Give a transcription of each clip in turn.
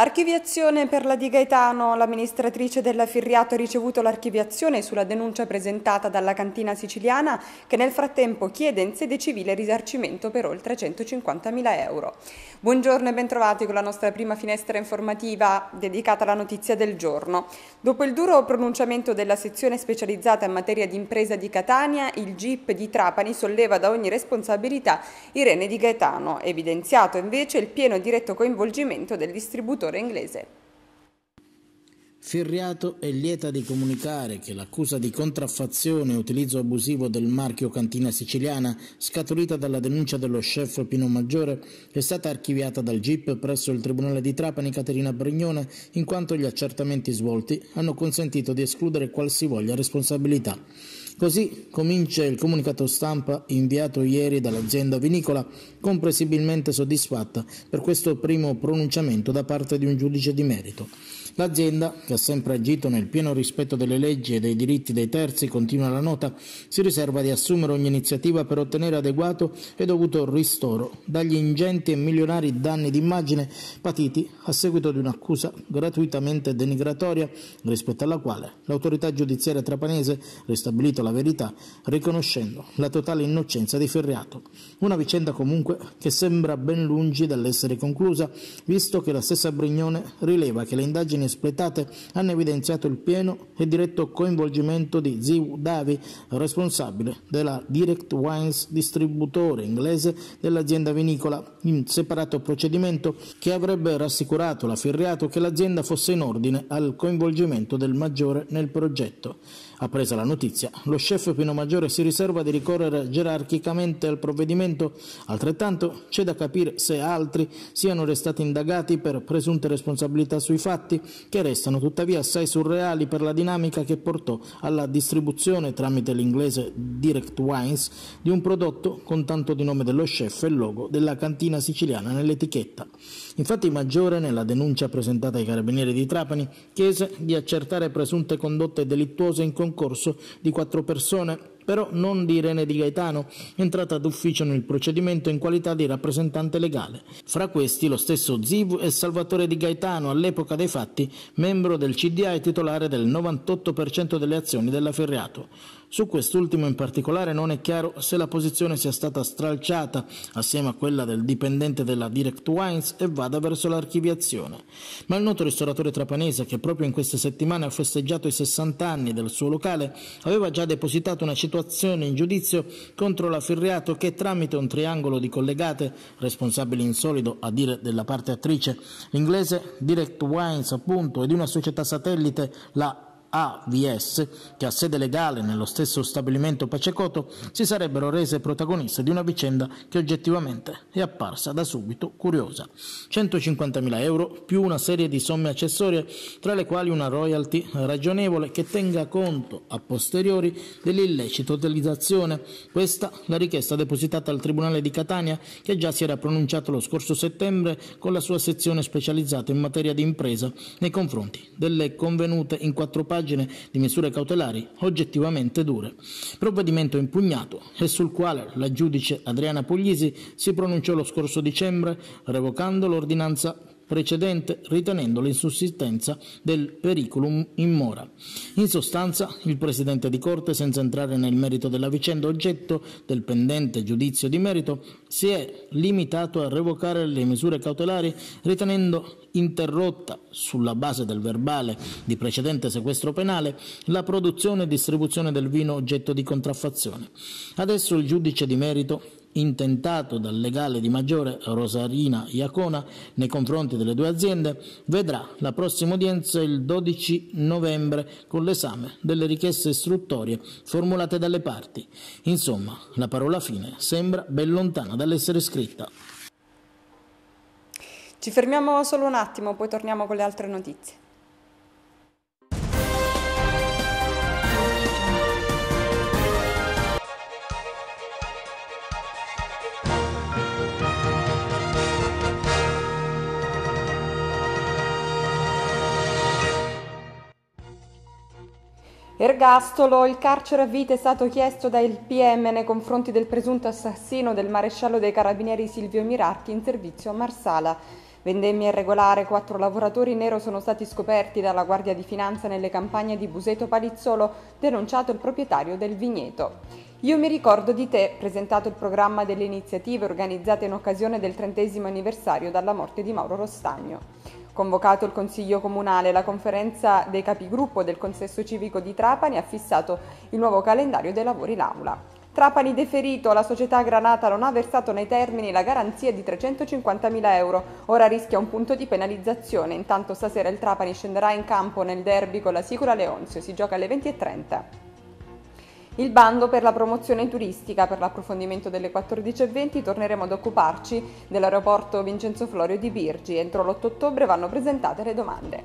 Archiviazione per la Di Gaetano. L'amministratrice della Firriato ha ricevuto l'archiviazione sulla denuncia presentata dalla cantina siciliana che nel frattempo chiede in sede civile risarcimento per oltre 150.000 euro. Buongiorno e bentrovati con la nostra prima finestra informativa dedicata alla notizia del giorno. Dopo il duro pronunciamento della sezione specializzata in materia di impresa di Catania, il GIP di Trapani solleva da ogni responsabilità Irene Di Gaetano, evidenziato invece il pieno e diretto coinvolgimento del distributore giocatore inglese. Ferriato è lieta di comunicare che l'accusa di contraffazione e utilizzo abusivo del marchio Cantina Siciliana, scaturita dalla denuncia dello chef Pino Maggiore, è stata archiviata dal GIP presso il Tribunale di Trapani Caterina Brignone, in quanto gli accertamenti svolti hanno consentito di escludere qualsivoglia responsabilità. Così comincia il comunicato stampa inviato ieri dall'azienda vinicola, comprensibilmente soddisfatta per questo primo pronunciamento da parte di un giudice di merito. L'azienda, che ha sempre agito nel pieno rispetto delle leggi e dei diritti dei terzi, continua la nota, si riserva di assumere ogni iniziativa per ottenere adeguato e dovuto ristoro dagli ingenti e milionari danni d'immagine patiti a seguito di un'accusa gratuitamente denigratoria rispetto alla quale l'autorità giudiziaria trapanese ha ristabilito la verità riconoscendo la totale innocenza di Ferriato. Una vicenda comunque che sembra ben lungi dall'essere conclusa, visto che la stessa Brignone rileva che le indagini espletate hanno evidenziato il pieno e diretto coinvolgimento di Ziu Davi, responsabile della Direct Wines distributore inglese dell'azienda vinicola, in separato procedimento che avrebbe rassicurato l'affiliato che l'azienda fosse in ordine al coinvolgimento del maggiore nel progetto. Appresa la notizia, lo chef Pino Maggiore si riserva di ricorrere gerarchicamente al provvedimento, altrettanto c'è da capire se altri siano restati indagati per presunte responsabilità sui fatti, che restano tuttavia assai surreali per la dinamica che portò alla distribuzione tramite l'inglese Direct Wines di un prodotto con tanto di nome dello chef e logo della cantina siciliana nell'etichetta. Infatti Maggiore, nella denuncia presentata ai carabinieri di Trapani, chiese di accertare presunte condotte delittuose in concorso concorso di quattro persone, però non di Irene Di Gaetano, entrata d'ufficio nel procedimento in qualità di rappresentante legale. Fra questi lo stesso Zivu e Salvatore Di Gaetano, all'epoca dei fatti membro del CDA e titolare del 98% delle azioni della Ferriato. Su quest'ultimo in particolare non è chiaro se la posizione sia stata stralciata assieme a quella del dipendente della Direct Wines e vada verso l'archiviazione. Ma il noto ristoratore trapanese, che proprio in queste settimane ha festeggiato i 60 anni del suo locale, aveva già depositato una situazione in giudizio contro l'affirriato che tramite un triangolo di collegate, responsabili in solido a dire della parte attrice, l'inglese Direct Wines appunto e di una società satellite, la AVS, che ha sede legale nello stesso stabilimento Pacecoto, si sarebbero rese protagoniste di una vicenda che oggettivamente è apparsa da subito curiosa. 150.000 euro più una serie di somme accessorie, tra le quali una royalty ragionevole che tenga conto a posteriori dell'illecita utilizzazione. Questa la richiesta depositata al Tribunale di Catania, che già si era pronunciato lo scorso settembre con la sua sezione specializzata in materia di impresa nei confronti delle convenute in quattro parti indagine di misure cautelari oggettivamente dure. Provvedimento impugnato e sul quale la giudice Adriana Puglisi si pronunciò lo scorso dicembre revocando l'ordinanza precedente ritenendo l'insussistenza del pericolum in mora. In sostanza, il Presidente di Corte, senza entrare nel merito della vicenda oggetto del pendente giudizio di merito, si è limitato a revocare le misure cautelari ritenendo interrotta, sulla base del verbale di precedente sequestro penale, la produzione e distribuzione del vino oggetto di contraffazione. Adesso il giudice di merito intentato dal legale di Maggiore Rosarina Iacona nei confronti delle due aziende, vedrà la prossima udienza il 12 novembre con l'esame delle richieste istruttorie formulate dalle parti. Insomma, la parola fine sembra ben lontana dall'essere scritta. Ci fermiamo solo un attimo, poi torniamo con le altre notizie. Ergastolo, il carcere a vita è stato chiesto dal PM nei confronti del presunto assassino del maresciallo dei carabinieri Silvio Mirarchi in servizio a Marsala. Vendemmia irregolare, quattro lavoratori nero sono stati scoperti dalla Guardia di Finanza nelle campagne di Buseto Palizzolo, denunciato il proprietario del vigneto. Io mi ricordo di te, presentato il programma delle iniziative organizzate in occasione del trentesimo anniversario dalla morte di Mauro Rostagno. Convocato il Consiglio Comunale, la conferenza dei capigruppo del Consesso Civico di Trapani ha fissato il nuovo calendario dei lavori l'Aula. Trapani deferito, la società Granata non ha versato nei termini la garanzia di 350.000 euro, ora rischia un punto di penalizzazione, intanto stasera il Trapani scenderà in campo nel derby con la Sicura Leonzio, si gioca alle 20.30. Il bando per la promozione turistica per l'approfondimento delle 14.20 torneremo ad occuparci dell'aeroporto Vincenzo Florio di Birgi. Entro l'8 ottobre vanno presentate le domande.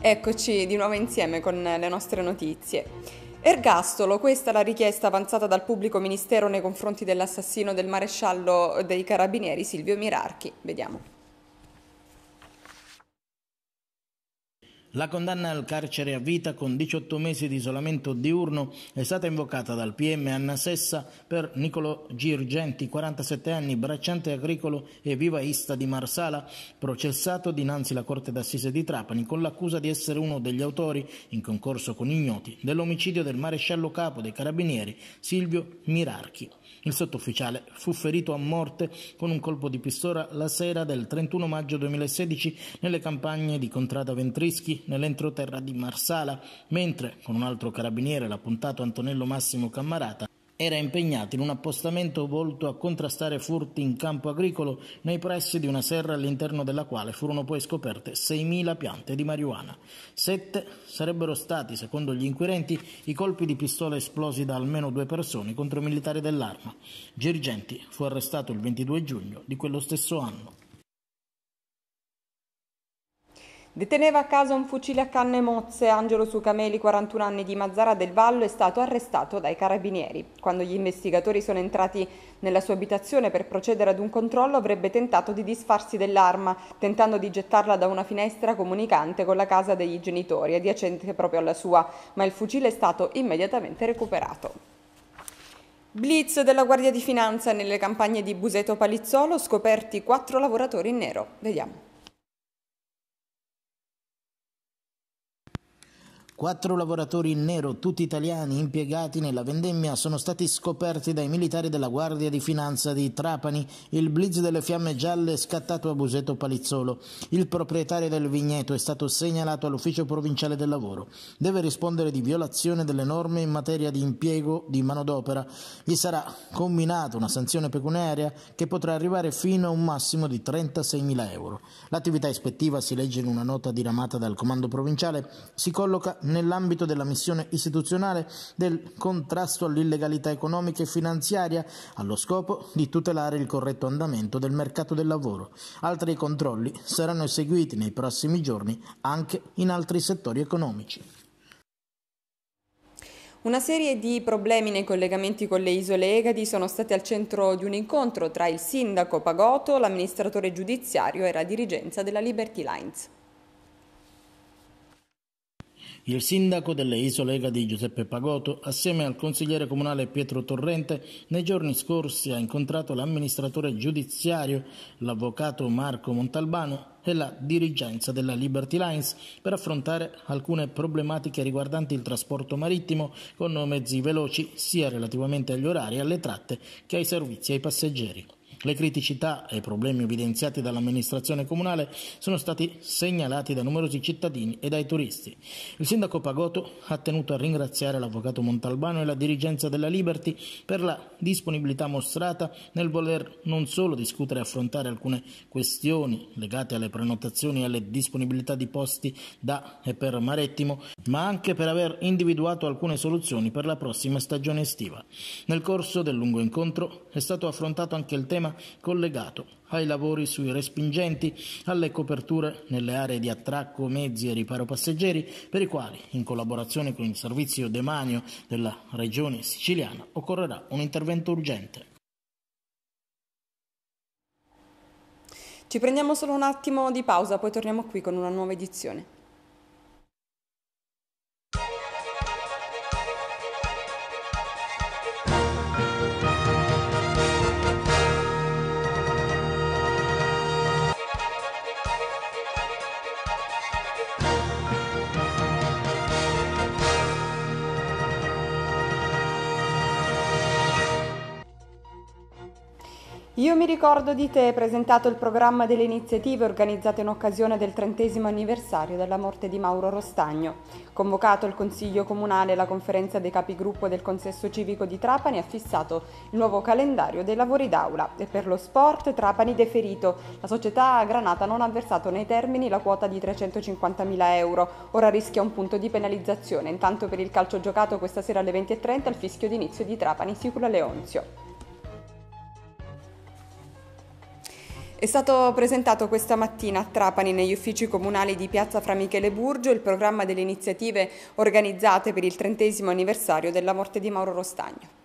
Eccoci di nuovo insieme con le nostre notizie. Ergastolo, questa è la richiesta avanzata dal pubblico ministero nei confronti dell'assassino del maresciallo dei carabinieri Silvio Mirarchi. Vediamo. La condanna al carcere a vita con 18 mesi di isolamento diurno è stata invocata dal PM Anna Sessa per Nicolo Girgenti, 47 anni, bracciante agricolo e vivaista di Marsala, processato dinanzi alla Corte d'Assise di Trapani con l'accusa di essere uno degli autori, in concorso con ignoti, dell'omicidio del maresciallo capo dei carabinieri Silvio Mirarchi. Il sottufficiale fu ferito a morte con un colpo di pistola la sera del 31 maggio 2016 nelle campagne di Contrada Ventrischi nell'entroterra di Marsala, mentre con un altro carabiniere, l'appuntato Antonello Massimo Cammarata, era impegnato in un appostamento volto a contrastare furti in campo agricolo nei pressi di una serra all'interno della quale furono poi scoperte 6.000 piante di marijuana. Sette sarebbero stati, secondo gli inquirenti, i colpi di pistola esplosi da almeno due persone contro militari dell'arma. Girgenti fu arrestato il 22 giugno di quello stesso anno. Deteneva a casa un fucile a canne mozze. Angelo Sucameli, 41 anni di Mazzara del Vallo, è stato arrestato dai carabinieri. Quando gli investigatori sono entrati nella sua abitazione per procedere ad un controllo, avrebbe tentato di disfarsi dell'arma, tentando di gettarla da una finestra comunicante con la casa degli genitori, adiacente proprio alla sua, ma il fucile è stato immediatamente recuperato. Blitz della Guardia di Finanza nelle campagne di Buseto Palizzolo, scoperti quattro lavoratori in nero. Vediamo. Quattro lavoratori in nero, tutti italiani, impiegati nella vendemmia, sono stati scoperti dai militari della Guardia di Finanza di Trapani. Il blitz delle fiamme gialle è scattato a Buseto Palizzolo. Il proprietario del vigneto è stato segnalato all'Ufficio Provinciale del Lavoro. Deve rispondere di violazione delle norme in materia di impiego di manodopera. Gli sarà combinata una sanzione pecuniaria che potrà arrivare fino a un massimo di 36.000 euro. L'attività ispettiva, si legge in una nota diramata dal Comando Provinciale, si colloca nell'ambito della missione istituzionale del contrasto all'illegalità economica e finanziaria, allo scopo di tutelare il corretto andamento del mercato del lavoro. Altri controlli saranno eseguiti nei prossimi giorni anche in altri settori economici. Una serie di problemi nei collegamenti con le isole Egadi sono stati al centro di un incontro tra il sindaco Pagoto, l'amministratore giudiziario e la dirigenza della Liberty Lines. Il sindaco delle Isole Egadi Giuseppe Pagoto, assieme al consigliere comunale Pietro Torrente, nei giorni scorsi ha incontrato l'amministratore giudiziario, l'avvocato Marco Montalbano e la dirigenza della Liberty Lines per affrontare alcune problematiche riguardanti il trasporto marittimo con mezzi veloci sia relativamente agli orari, alle tratte che ai servizi ai passeggeri. Le criticità e i problemi evidenziati dall'amministrazione comunale sono stati segnalati da numerosi cittadini e dai turisti. Il sindaco Pagoto ha tenuto a ringraziare l'avvocato Montalbano e la dirigenza della Liberty per la disponibilità mostrata nel voler non solo discutere e affrontare alcune questioni legate alle prenotazioni e alle disponibilità di posti da e per Marettimo, ma anche per aver individuato alcune soluzioni per la prossima stagione estiva. Nel corso del lungo incontro è stato affrontato anche il tema collegato ai lavori sui respingenti, alle coperture nelle aree di attracco mezzi e riparo passeggeri, per i quali, in collaborazione con il servizio demanio della regione siciliana, occorrerà un intervento urgente. Ci prendiamo solo un attimo di pausa, poi torniamo qui con una nuova edizione. Io mi ricordo di te, presentato il programma delle iniziative organizzate in occasione del trentesimo anniversario della morte di Mauro Rostagno, convocato il Consiglio Comunale e la conferenza dei capigruppo del Consesso Civico di Trapani ha fissato il nuovo calendario dei lavori d'aula e per lo sport Trapani deferito. La società Granata non ha versato nei termini la quota di 350.000 euro, ora rischia un punto di penalizzazione. Intanto per il calcio giocato questa sera alle 20.30 il fischio d'inizio di Trapani Sicula Leonzio. È stato presentato questa mattina a Trapani negli uffici comunali di Piazza Fra Michele Burgio il programma delle iniziative organizzate per il trentesimo anniversario della morte di Mauro Rostagno.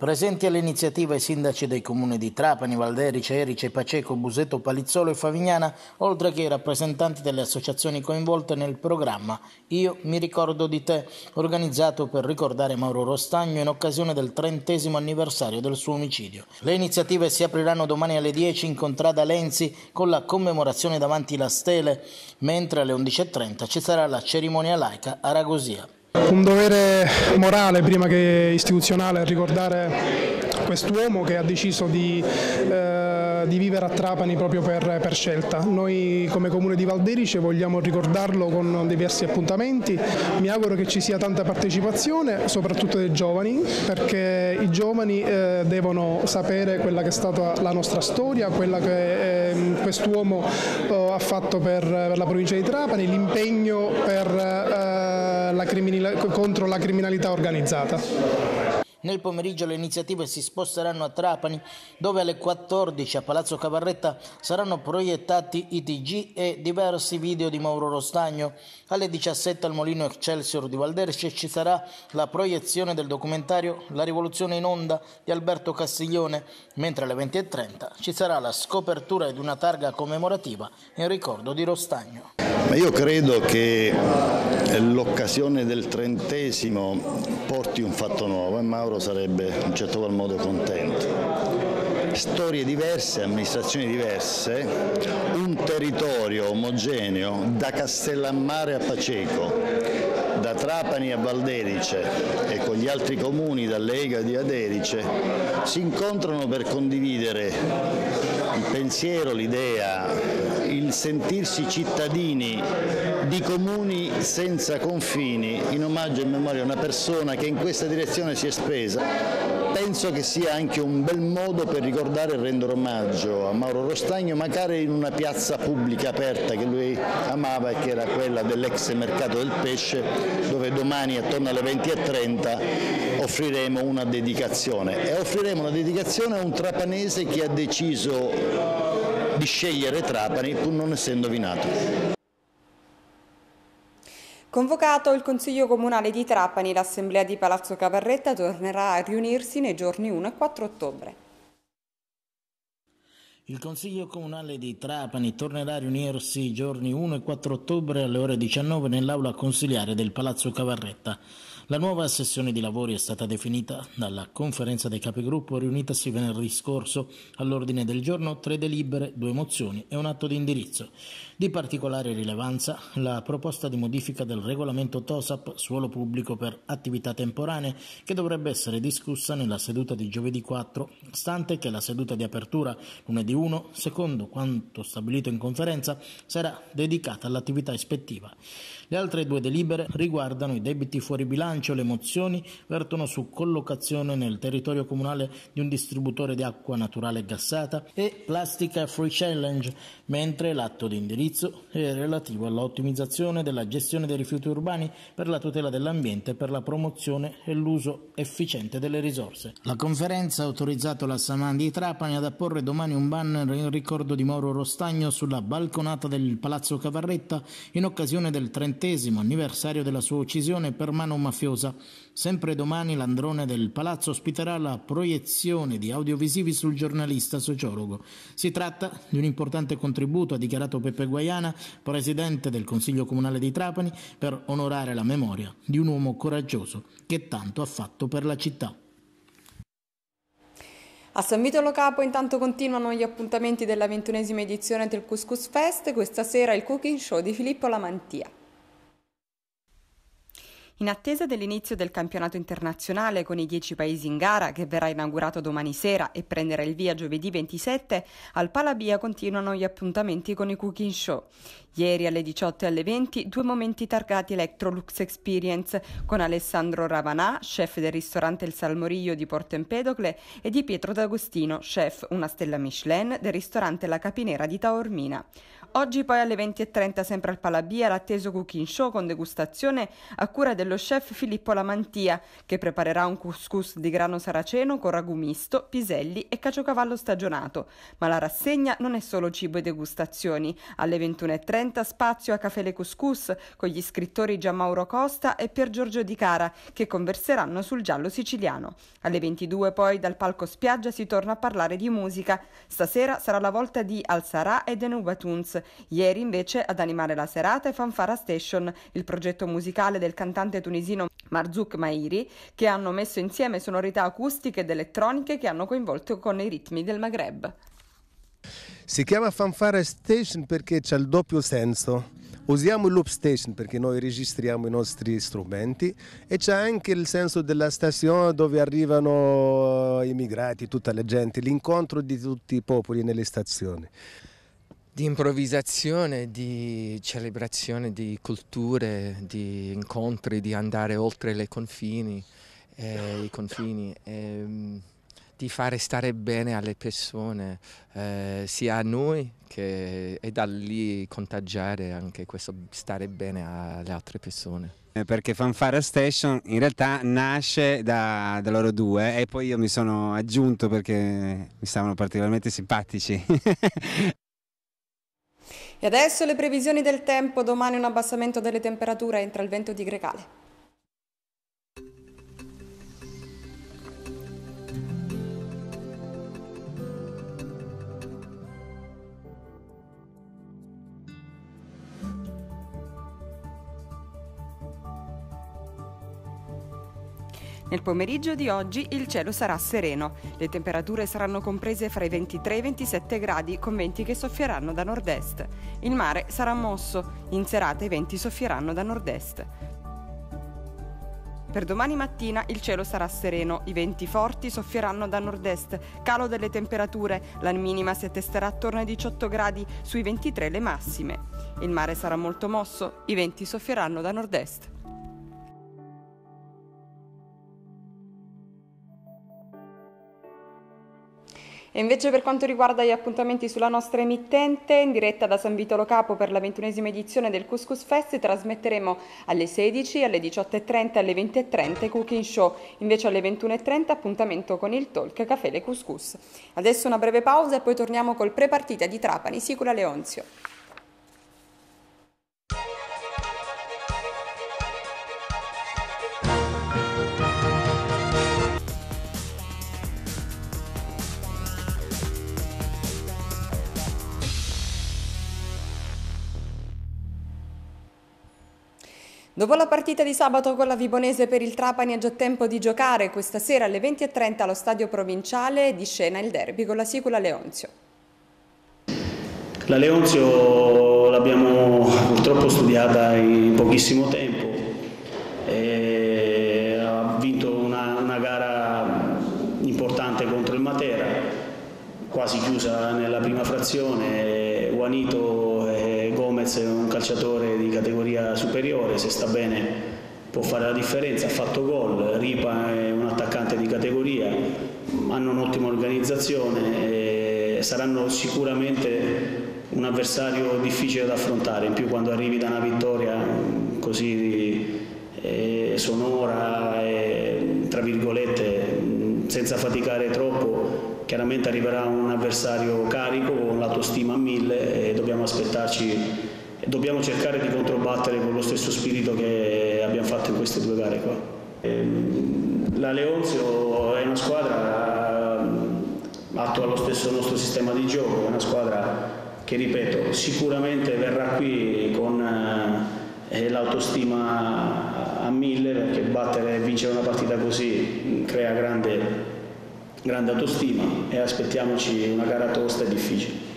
Presenti all'iniziativa i sindaci dei comuni di Trapani, Valderice, Erice, Paceco, Busetto, Palizzolo e Favignana, oltre che i rappresentanti delle associazioni coinvolte nel programma Io mi ricordo di te, organizzato per ricordare Mauro Rostagno in occasione del trentesimo anniversario del suo omicidio. Le iniziative si apriranno domani alle 10 in contrada Lenzi con la commemorazione davanti la stele, mentre alle 11.30 ci sarà la cerimonia laica a Ragosia. Un dovere morale prima che istituzionale ricordare quest'uomo che ha deciso di, eh, di, vivere a Trapani proprio per, per, scelta. Noi come Comune di Valderice vogliamo ricordarlo con diversi appuntamenti, mi auguro che ci sia tanta partecipazione, soprattutto dei giovani, perché i giovani eh, devono sapere quella che è stata la nostra storia, quella che ehm, eh, quest'uomo ha fatto per, per, la provincia di Trapani, l'impegno per eh, la criminalità contro la criminalità organizzata. Nel pomeriggio le iniziative si sposteranno a Trapani, dove alle 14 a Palazzo Cavarretta saranno proiettati i TG e diversi video di Mauro Rostagno. Alle 17 al Molino Excelsior di Valderce ci sarà la proiezione del documentario La rivoluzione in onda di Alberto Castiglione, mentre alle 20.30 ci sarà la scopertura di una targa commemorativa in ricordo di Rostagno. Ma io credo che l'occasione del trentesimo porti un fatto nuovo e Mauro sarebbe in certo qual modo contento storie diverse, amministrazioni diverse, un territorio omogeneo da Castellammare a Paceco, da Trapani a Valderice e con gli altri comuni da Lega di Aderice si incontrano per condividere il pensiero, l'idea, il sentirsi cittadini di comuni senza confini in omaggio e in memoria a una persona che in questa direzione si è spesa, penso che sia anche un bel modo per ricordare e rendere omaggio a Mauro Rostagno, magari in una piazza pubblica aperta che lui amava e che era quella dell'ex mercato del pesce, dove domani attorno alle 20.30 offriremo una dedicazione e offriremo una dedicazione a un trapanese che ha deciso di scegliere Trapani pur non essendovi nato. Convocato il Consiglio Comunale di Trapani, l'Assemblea di Palazzo Cavarretta tornerà a riunirsi nei giorni 1 e 4 ottobre. Il Consiglio Comunale di Trapani tornerà a riunirsi i giorni 1 e 4 ottobre alle ore 19 nell'aula consiliare del Palazzo Cavarretta. La nuova sessione di lavori è stata definita dalla conferenza dei capigruppo riunitasi venerdì scorso all'ordine del giorno tre delibere, due mozioni e un atto di indirizzo. Di particolare rilevanza la proposta di modifica del regolamento TOSAP suolo pubblico per attività temporanee che dovrebbe essere discussa nella seduta di giovedì 4, stante che la seduta di apertura lunedì 1, secondo quanto stabilito in conferenza, sarà dedicata all'attività ispettiva. Le altre due delibere riguardano i debiti fuori bilancio, le mozioni vertono su collocazione nel territorio comunale di un distributore di acqua naturale gassata e Plastica Free Challenge, mentre l'atto di indirizzo è relativo all'ottimizzazione della gestione dei rifiuti urbani per la tutela dell'ambiente e per la promozione e l'uso efficiente delle risorse. La conferenza ha autorizzato la Saman di Trapani ad apporre domani un banner in ricordo di Mauro Rostagno sulla balconata del Palazzo Cavarretta in occasione del 30 ventesimo anniversario della sua uccisione per mano mafiosa. Sempre domani l'androne del palazzo ospiterà la proiezione di audiovisivi sul giornalista sociologo. Si tratta di un importante contributo, ha dichiarato Peppe Guaiana, presidente del Consiglio Comunale di Trapani, per onorare la memoria di un uomo coraggioso che tanto ha fatto per la città. A San Vitolo Capo intanto continuano gli appuntamenti della ventunesima edizione del Couscous Fest, questa sera il cooking show di Filippo Lamantia. In attesa dell'inizio del campionato internazionale con i dieci paesi in gara, che verrà inaugurato domani sera e prenderà il via giovedì 27, al Palabia continuano gli appuntamenti con i cooking show. Ieri alle 18 e alle 20 due momenti targati Electrolux Experience con Alessandro Ravanà, chef del ristorante Il Salmorillo di Porto Empedocle, e di Pietro D'Agostino, chef una stella Michelin del ristorante La Capinera di Taormina. Oggi poi alle 20.30 sempre al Palabia l'atteso cooking show con degustazione a cura dello chef Filippo Lamantia che preparerà un couscous di grano saraceno con ragù misto, piselli e caciocavallo stagionato. Ma la rassegna non è solo cibo e degustazioni. Alle 21.30 spazio a Café Le Couscous con gli scrittori Gianmauro Costa e Pier Giorgio Di Cara che converseranno sul giallo siciliano. Alle 22 poi dal palco spiaggia si torna a parlare di musica. Stasera sarà la volta di Al Sarà e The Nubatuns Ieri invece ad animare la serata è Fanfara Station, il progetto musicale del cantante tunisino Marzouk Mairi, che hanno messo insieme sonorità acustiche ed elettroniche che hanno coinvolto con i ritmi del Maghreb. Si chiama Fanfara Station perché c'è il doppio senso. Usiamo il loop station perché noi registriamo i nostri strumenti e c'è anche il senso della stazione dove arrivano eh, i migrati, tutta la gente, l'incontro di tutti i popoli nelle stazioni di improvvisazione, di celebrazione di culture, di incontri, di andare oltre le confini, eh, i confini, eh, di fare stare bene alle persone, eh, sia a noi che e da lì contagiare anche questo stare bene alle altre persone. Eh, perché Fanfara Station in realtà nasce da, da loro due e poi io mi sono aggiunto perché mi stavano particolarmente simpatici. E adesso le previsioni del tempo, domani un abbassamento delle temperature entra il vento di Grecale. Nel pomeriggio di oggi il cielo sarà sereno, le temperature saranno comprese fra i 23 e i 27 gradi con venti che soffieranno da nord-est. Il mare sarà mosso, in serata i venti soffieranno da nord-est. Per domani mattina il cielo sarà sereno, i venti forti soffieranno da nord-est, calo delle temperature, la minima si attesterà attorno ai 18 gradi, sui 23 le massime. Il mare sarà molto mosso, i venti soffieranno da nord-est. E invece per quanto riguarda gli appuntamenti sulla nostra emittente, in diretta da San Vitolo Capo per la ventunesima edizione del Couscous Fest trasmetteremo alle 16, alle 18.30, alle 20.30 Cooking Show, invece alle 21.30 appuntamento con il Talk Café Le Couscous. Adesso una breve pausa e poi torniamo col prepartita di Trapani, Sicula Leonzio. Dopo la partita di sabato con la Vibonese per il Trapani è già tempo di giocare. Questa sera alle 20.30 allo stadio provinciale di scena il derby con la Sicula Leonzio. La Leonzio l'abbiamo purtroppo studiata in pochissimo tempo. E ha vinto una, una gara importante contro il Matera, quasi chiusa nella prima frazione. Guanito essere un calciatore di categoria superiore, se sta bene può fare la differenza, ha fatto gol, Ripa è un attaccante di categoria, hanno un'ottima organizzazione saranno sicuramente un avversario difficile da affrontare, in più quando arrivi da una vittoria così eh, sonora e tra virgolette senza faticare troppo chiaramente arriverà un avversario carico con l'autostima a mille e dobbiamo aspettarci dobbiamo cercare di controbattere con lo stesso spirito che abbiamo fatto in queste due gare qua. Ehm, la Leonzio è una squadra attua lo stesso nostro sistema di gioco, è una squadra che ripeto sicuramente verrà qui con eh, eh, l'autostima a mille perché battere e vincere una partita così crea grande, grande autostima e aspettiamoci una gara tosta e difficile.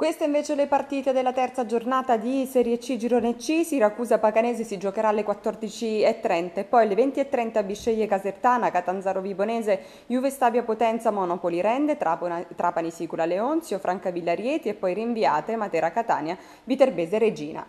Queste invece le partite della terza giornata di Serie C Girone C, Siracusa Paganese si giocherà alle 14.30 poi alle 20.30 Bisceglie Casertana, Catanzaro Vibonese, Juve Stabia Potenza, Monopoli Rende, Trapana, Trapani Sicula Leonzio, Franca Villarieti e poi rinviate Matera Catania, Viterbese Regina.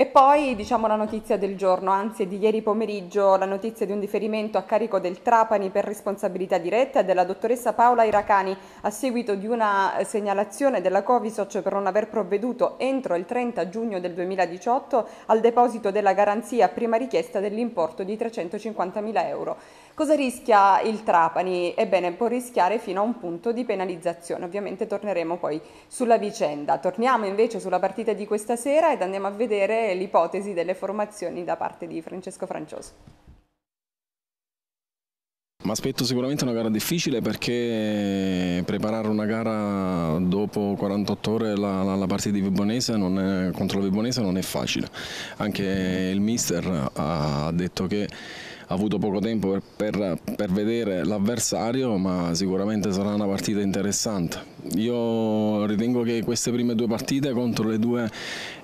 E poi diciamo la notizia del giorno, anzi di ieri pomeriggio, la notizia di un differimento a carico del Trapani per responsabilità diretta della dottoressa Paola Iracani a seguito di una segnalazione della Covisoc per non aver provveduto entro il 30 giugno del 2018 al deposito della garanzia a prima richiesta dell'importo di 350 mila euro. Cosa rischia il Trapani? Ebbene, può rischiare fino a un punto di penalizzazione. Ovviamente torneremo poi sulla vicenda. Torniamo invece sulla partita di questa sera ed andiamo a vedere l'ipotesi delle formazioni da parte di Francesco Francioso. Mi aspetto sicuramente una gara difficile perché preparare una gara dopo 48 ore la, la, la partita di Vibonese contro la Vibonese non è facile. Anche il mister ha detto che ha avuto poco tempo per, per, per vedere l'avversario, ma sicuramente sarà una partita interessante. Io ritengo che queste prime due partite contro le due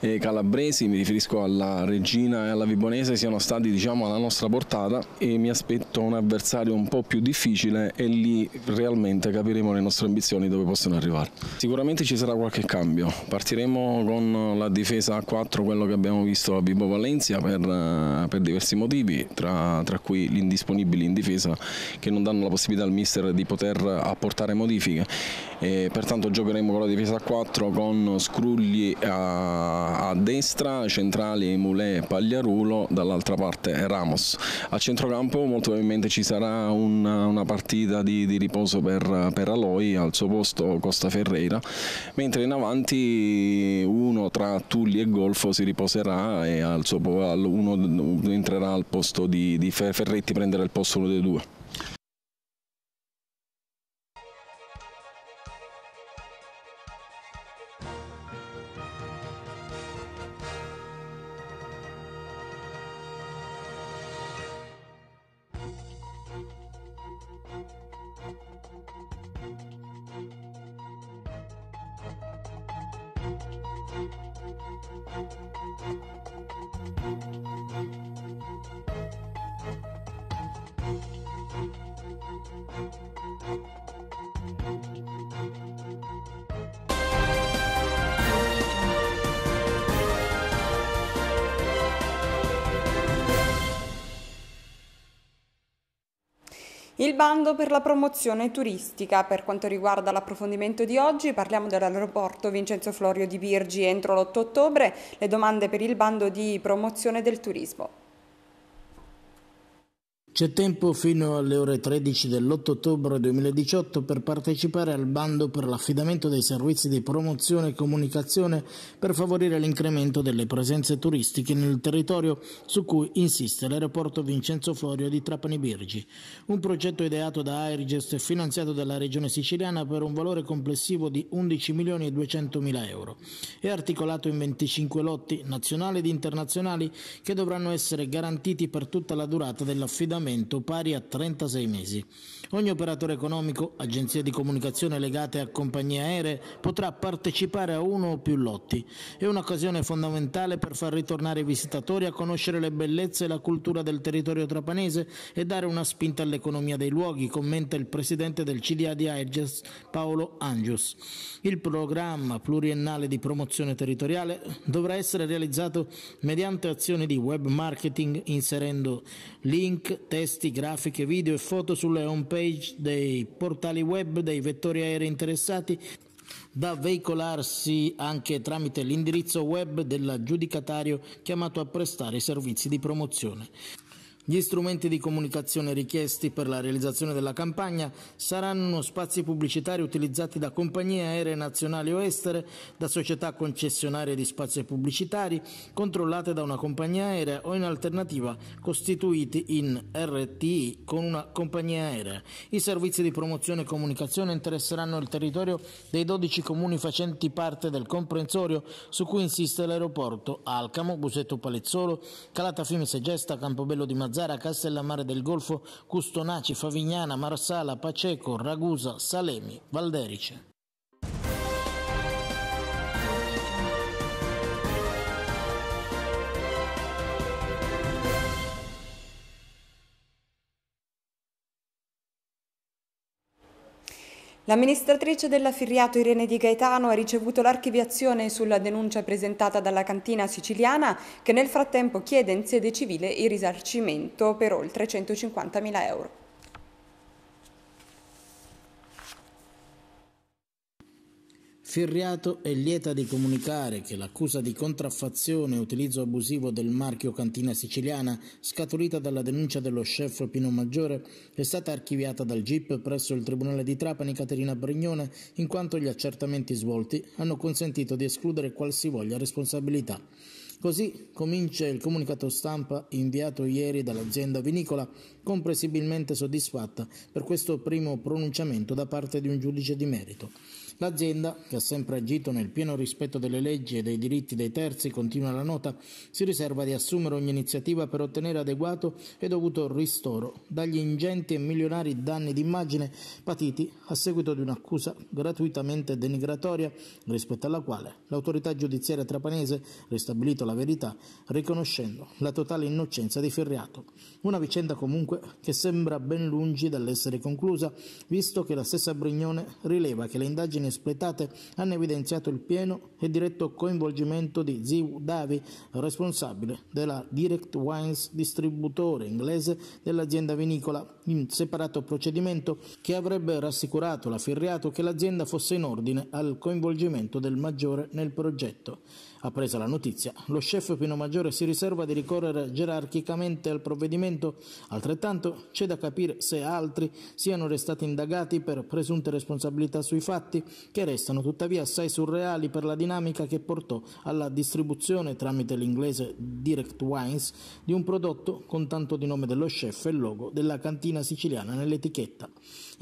eh, calabresi, mi riferisco alla Regina e alla Vibonese, siano stati diciamo, alla nostra portata e mi aspetto un avversario un po' più difficile e lì realmente capiremo le nostre ambizioni dove possono arrivare. Sicuramente ci sarà qualche cambio, partiremo con la difesa a 4, quello che abbiamo visto a Vibo Valencia per, eh, per diversi motivi, tra, tra cui gli indisponibili in difesa che non danno la possibilità al mister di poter apportare modifiche. E pertanto giocheremo con la difesa a 4 con Scrulli a, a destra, centrali Mulè e Pagliarulo, dall'altra parte Ramos. A centrocampo molto probabilmente ci sarà una, una partita di, di, riposo per, per Aloi, al suo posto Costa Ferreira, mentre in avanti uno tra Tulli e Golfo si riposerà e al suo, uno entrerà al posto di, di Ferretti, prenderà il posto uno dei due. lavorando per la promozione turistica. Per quanto riguarda l'approfondimento di oggi parliamo dell'aeroporto Vincenzo Florio di Birgi entro l'8 ottobre, le domande per il bando di promozione del turismo. C'è tempo fino alle ore 13 dell'8 ottobre 2018 per partecipare al bando per l'affidamento dei servizi di promozione e comunicazione per favorire l'incremento delle presenze turistiche nel territorio su cui insiste l'aeroporto Vincenzo Florio di Trapani Birgi. Un progetto ideato da Airgest e finanziato dalla regione siciliana per un valore complessivo di 11 milioni e 200 mila euro. È articolato in 25 lotti nazionali ed internazionali che dovranno essere garantiti per tutta la durata dell'affidamento ammortamento pari a 36 mesi. Ogni operatore economico, agenzia di comunicazione legate a compagnie aeree potrà partecipare a uno o più lotti. È un'occasione fondamentale per far ritornare i visitatori a conoscere le bellezze e la cultura del territorio trapanese e dare una spinta all'economia dei luoghi, commenta il presidente del CDA di Aegis, Paolo Angius. Il programma pluriennale di promozione territoriale dovrà essere realizzato mediante azioni di web marketing inserendo link, testi, grafiche, video e foto sulle homepage dei portali web dei vettori aerei interessati da veicolarsi anche tramite l'indirizzo web dell'aggiudicatario chiamato a prestare i servizi di promozione. Gli strumenti di comunicazione richiesti per la realizzazione della campagna saranno spazi pubblicitari utilizzati da compagnie aeree nazionali o estere, da società concessionarie di spazi pubblicitari controllate da una compagnia aerea o in alternativa costituiti in RTI con una compagnia aerea. I servizi di promozione e comunicazione interesseranno il territorio dei 12 comuni facenti parte del comprensorio su cui insiste l'aeroporto Alcamo, Busetto Palezzolo, Calata Fiume Segesta, Campobello di Mazzara Mazara, Castellammare del Golfo, Custonaci, Favignana, Marsala, Paceco, Ragusa, Salemi, Valderice. L'amministratrice dell'affiliato Irene Di Gaetano ha ricevuto l'archiviazione sulla denuncia presentata dalla cantina siciliana che nel frattempo chiede in sede civile il risarcimento per oltre 150.000 euro. Ferriato è lieta di comunicare che l'accusa di contraffazione e utilizzo abusivo del marchio Cantina Siciliana, scaturita dalla denuncia dello chef Pino Maggiore, è stata archiviata dal GIP presso il Tribunale di Trapani Caterina Brignone, in quanto gli accertamenti svolti hanno consentito di escludere qualsivoglia responsabilità. Così comincia il comunicato stampa inviato ieri dall'azienda vinicola, comprensibilmente soddisfatta per questo primo pronunciamento da parte di un giudice di merito. L'azienda, che ha sempre agito nel pieno rispetto delle leggi e dei diritti dei terzi, continua la nota, si riserva di assumere ogni iniziativa per ottenere adeguato e dovuto ristoro dagli ingenti e milionari danni d'immagine patiti a seguito di un'accusa gratuitamente denigratoria rispetto alla quale l'autorità giudiziaria trapanese ha ristabilito la verità riconoscendo la totale innocenza di Ferriato. Una vicenda comunque che sembra ben lungi dall'essere conclusa, visto che la stessa Brignone rileva che le indagini espletate hanno evidenziato il pieno e diretto coinvolgimento di Ziv Davi, responsabile della Direct Wines distributore inglese dell'azienda vinicola, in separato procedimento che avrebbe rassicurato la l'affirriato che l'azienda fosse in ordine al coinvolgimento del maggiore nel progetto. Appresa la notizia, lo chef Pino Maggiore si riserva di ricorrere gerarchicamente al provvedimento, altrettanto c'è da capire se altri siano restati indagati per presunte responsabilità sui fatti, che restano tuttavia assai surreali per la dinamica che portò alla distribuzione tramite l'inglese Direct Wines di un prodotto con tanto di nome dello chef e logo della cantina siciliana nell'etichetta.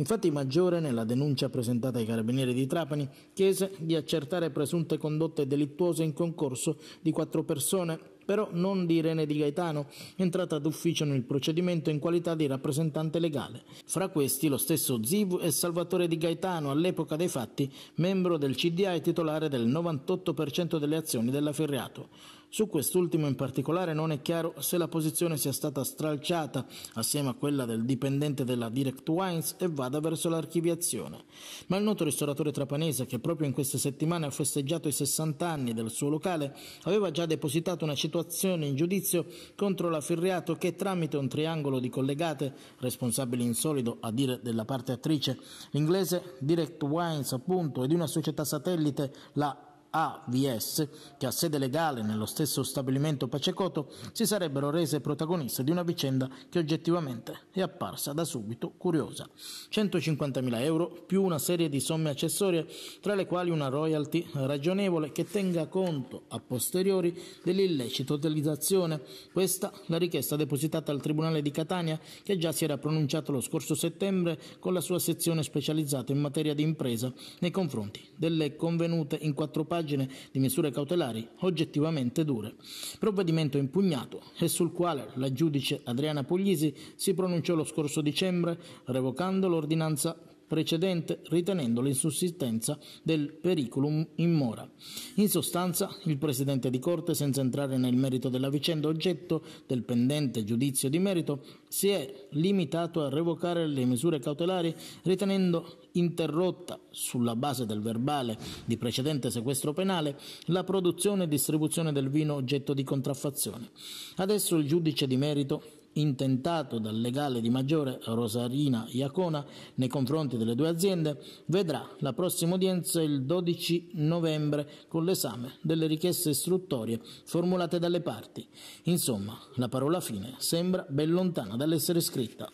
Infatti il Maggiore, nella denuncia presentata ai carabinieri di Trapani, chiese di accertare presunte condotte delittuose in concorso di quattro persone, però non di Irene Di Gaetano, entrata d'ufficio nel procedimento in qualità di rappresentante legale. Fra questi lo stesso Ziv e Salvatore Di Gaetano, all'epoca dei fatti membro del CDA e titolare del 98% delle azioni della Ferriato. Su quest'ultimo in particolare non è chiaro se la posizione sia stata stralciata assieme a quella del dipendente della Direct Wines e vada verso l'archiviazione. Ma il noto ristoratore trapanese, che proprio in queste settimane ha festeggiato i 60 anni del suo locale, aveva già depositato una situazione in giudizio contro la l'affirriato che tramite un triangolo di collegate, responsabili in solido a dire della parte attrice, l'inglese Direct Wines appunto e di una società satellite, la AVS, che ha sede legale nello stesso stabilimento Pacecoto, si sarebbero rese protagoniste di una vicenda che oggettivamente è apparsa da subito curiosa. 150.000 euro più una serie di somme accessorie, tra le quali una royalty ragionevole che tenga conto a posteriori dell'illecita utilizzazione. Questa la richiesta depositata al Tribunale di Catania, che già si era pronunciato lo scorso settembre con la sua sezione specializzata in materia di impresa nei confronti delle convenute in quattro pagine indagine di misure cautelari oggettivamente dure. Provvedimento impugnato e sul quale la giudice Adriana Puglisi si pronunciò lo scorso dicembre revocando l'ordinanza precedente ritenendo l'insussistenza del periculum in mora. In sostanza, il Presidente di Corte, senza entrare nel merito della vicenda oggetto del pendente giudizio di merito, si è limitato a revocare le misure cautelari ritenendo interrotta, sulla base del verbale di precedente sequestro penale, la produzione e distribuzione del vino oggetto di contraffazione. Adesso il giudice di merito intentato dal legale di Maggiore Rosarina Iacona nei confronti delle due aziende, vedrà la prossima udienza il 12 novembre con l'esame delle richieste istruttorie formulate dalle parti. Insomma, la parola fine sembra ben lontana dall'essere scritta.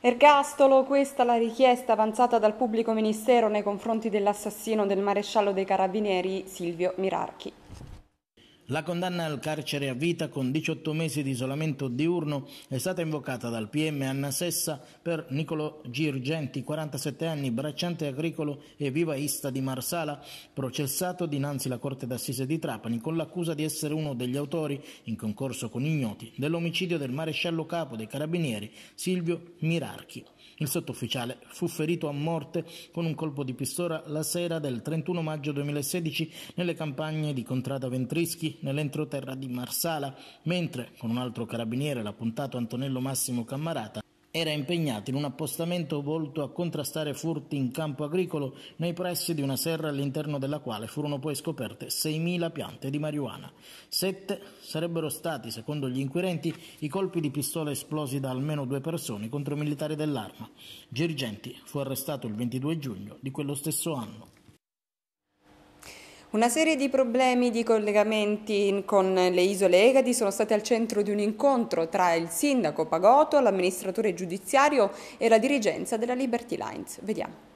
Ergastolo, questa la richiesta avanzata dal pubblico ministero nei confronti dell'assassino del maresciallo dei carabinieri Silvio Mirarchi. La condanna al carcere a vita con 18 mesi di isolamento diurno è stata invocata dal PM Anna Sessa per Nicolo Girgenti, 47 anni, bracciante agricolo e vivaista di Marsala, processato dinanzi alla Corte d'Assise di Trapani con l'accusa di essere uno degli autori, in concorso con ignoti, dell'omicidio del maresciallo capo dei carabinieri Silvio Mirarchi. Il sottufficiale fu ferito a morte con un colpo di pistola la sera del 31 maggio 2016 nelle campagne di Contrada Ventrischi nell'entroterra di Marsala, mentre con un altro carabiniere, l'appuntato Antonello Massimo Cammarata, era impegnato in un appostamento volto a contrastare furti in campo agricolo nei pressi di una serra all'interno della quale furono poi scoperte 6.000 piante di marijuana. Sette sarebbero stati, secondo gli inquirenti, i colpi di pistola esplosi da almeno due persone contro militari dell'arma. Girgenti fu arrestato il 22 giugno di quello stesso anno. Una serie di problemi di collegamenti con le isole Egadi sono stati al centro di un incontro tra il sindaco Pagoto, l'amministratore giudiziario e la dirigenza della Liberty Lines. Vediamo.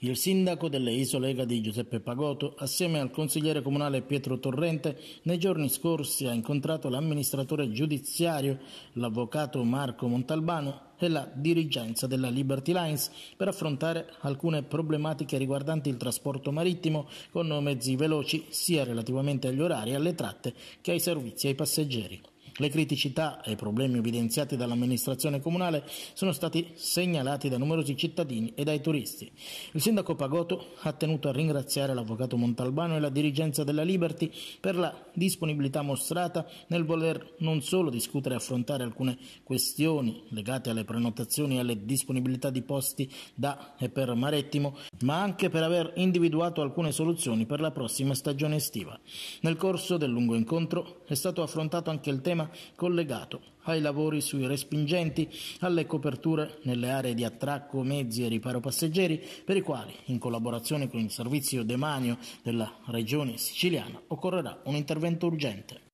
Il sindaco delle isole Egadi Giuseppe Pagoto, assieme al consigliere comunale Pietro Torrente, nei giorni scorsi ha incontrato l'amministratore giudiziario, l'avvocato Marco Montalbano e la dirigenza della Liberty Lines per affrontare alcune problematiche riguardanti il trasporto marittimo con mezzi veloci sia relativamente agli orari, alle tratte che ai servizi ai passeggeri. Le criticità e i problemi evidenziati dall'amministrazione comunale sono stati segnalati da numerosi cittadini e dai turisti. Il sindaco Pagoto ha tenuto a ringraziare l'avvocato Montalbano e la dirigenza della Liberty per la disponibilità mostrata nel voler non solo discutere e affrontare alcune questioni legate alle prenotazioni e alle disponibilità di posti da e per Marettimo, ma anche per aver individuato alcune soluzioni per la prossima stagione estiva. Nel corso del lungo incontro è stato affrontato anche il tema tema collegato ai lavori sui respingenti, alle coperture nelle aree di attracco mezzi e riparo passeggeri, per i quali, in collaborazione con il servizio demanio della Regione siciliana, occorrerà un intervento urgente.